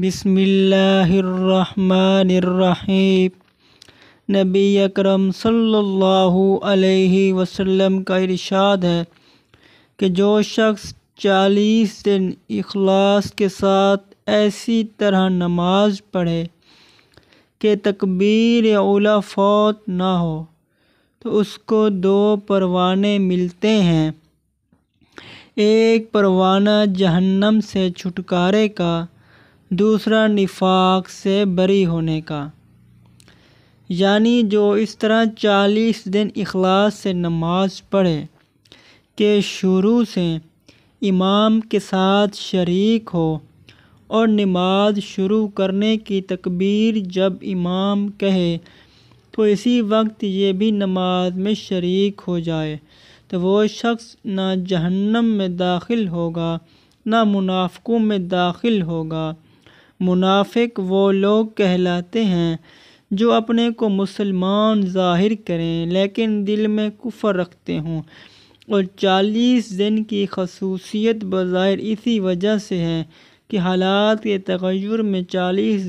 بسم اللہ الرحمن الرحیم نبی اکرم صلی اللہ علیہ وسلم کا ارشاد ہے کہ جو شخص چالیس دن اخلاص کے ساتھ ایسی طرح نماز پڑھے کہ تکبیر اولا فوت نہ ہو تو اس کو دو پروانے ملتے ہیں ایک پروانہ جہنم سے چھٹکارے کا دوسرا نفاق سے بری ہونے کا یعنی جو اس طرح چالیس دن اخلاص سے نماز پڑھے کہ شروع سے امام کے ساتھ شریک ہو اور نماز شروع کرنے کی تکبیر جب امام کہے تو اسی وقت یہ بھی نماز میں شریک ہو جائے تو وہ شخص نہ جہنم میں داخل ہوگا نہ منافقوں میں داخل ہوگا منافق وہ لوگ کہلاتے ہیں جو اپنے کو مسلمان ظاہر کریں لیکن دل میں کفر رکھتے ہوں اور چالیس دن کی خصوصیت بظاہر اسی وجہ سے ہے کہ حالات کے تغیر میں چالیس